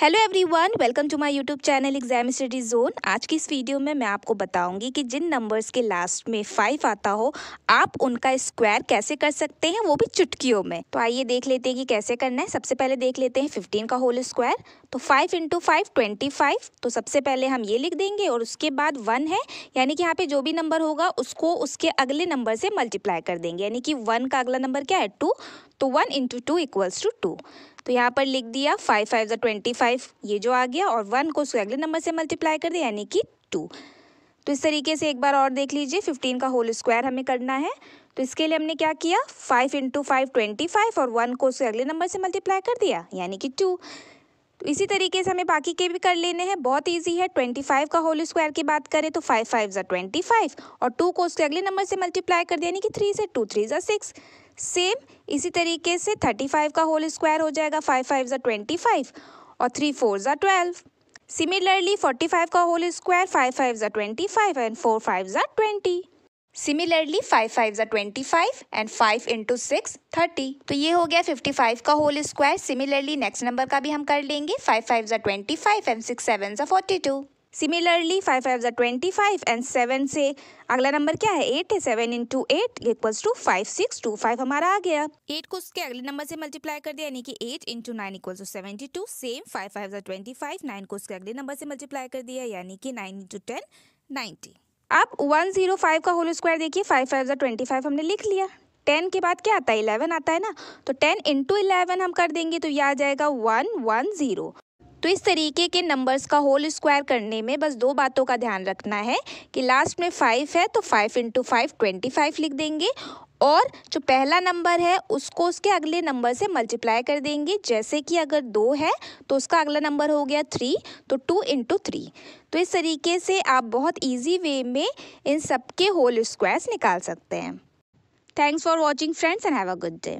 hello everyone welcome to my YouTube channel exam study zone आज की इस video में मैं आपको बताऊंगी कि जिन नंबर्स के लास्ट में फाइव आता हो आप उनका स्क्वायर कैसे कर सकते हैं वो भी चुटकियों में तो आइए देख लेते हैं कि कैसे करना है सबसे पहले देख लेते हैं फिफ्टीन का होल स्क्वायर तो five into five twenty five तो सबसे पहले हम ये लिख देंगे और उसके बाद वन है यानी कि यहाँ पे जो भी नंबर होगा उसको उसके अगले नंबर से मल्टीप्लाई कर देंगे यानी कि वन का अगला नंबर क्या है टू तो one into two equals to two तो यहाँ पर लिख दिया फाइव फाइव जो ट्वेंटी फाइव ये जो आ गया और वन को अगले नंबर से मल्टीप्लाई कर दिया यानी कि टू तो इस तरीके से एक बार और देख लीजिए फिफ्टीन का होल स्क्वायर हमें करना है तो इसके लिए हमने क्या किया five into five twenty five और वन को उसके अगले नंबर से मल्टीप्लाई कर दिया यानी कि टू तो इसी तरीके से हमें बाकी के भी कर लेने हैं बहुत इजी है ट्वेंटी फाइव का होल स्क्वायर की बात करें तो फाइव फाइव ज़ा ट्वेंटी फाइव और टू को उसके अगले नंबर से मल्टीप्लाई कर दिया यानी कि थ्री से टू थ्री ज़ा सिक्स सेम इसी तरीके से थर्टी फाइव का होल स्क्वायर हो जाएगा फाइव फाइव ज़ा ट्वेंटी फाइव और थ्री फोर ज़ा ट्वेल्व सिमिलरली फोर्टी फाइव का होल स्क्वायर फाइव फाइव ज़ा twenty five and four five ज़ा ट्वेंटी सिमिलरली फाइव फाइव ज़ा twenty five and five into six thirty तो ये हो गया फिफ्टी फाइव का whole square similarly next number का भी हम कर लेंगे फाइव फाइव ज़ा twenty five and six seven ज़ा forty two similarly five five ज़ा ट्वेंटी फाइव एंड सेवन से अगला नंबर क्या है एट है seven into eight equals to five six two five हमारा आ गया एट को उसके अगले नंबर से मल्टीप्लाई कर दिया यानी कि eight into nine equals to seventy two same five five ज़ा ट्वेंटी फाइव नाइन को उसके अगले नंबर से मल्टीप्लाई कर दिया यानी कि नाइन इंटू टेन नाइन्टी अब वन जीरो फाइव का होल स्क्वायर देखिए फाइव फाइव ज़ा ट्वेंटी फाइव हमने लिख लिया टेन के बाद क्या आता है इलेवन आता है ना तो टेन इंटू इलेवन हम कर देंगे तो यह आ जाएगा वन वन ज़ीरो तो इस तरीके के नंबर्स का होल स्क्वायर करने में बस दो बातों का ध्यान रखना है कि लास्ट में फाइव है तो five into five twenty five लिख देंगे और जो पहला नंबर है उसको उसके अगले नंबर से मल्टीप्लाई कर देंगे जैसे कि अगर दो है तो उसका अगला नंबर हो गया थ्री तो टू इंटू थ्री तो इस तरीके से आप बहुत इजी वे में इन सबके होल स्क्वायर्स निकाल सकते हैं thanks for watching friends and have a good day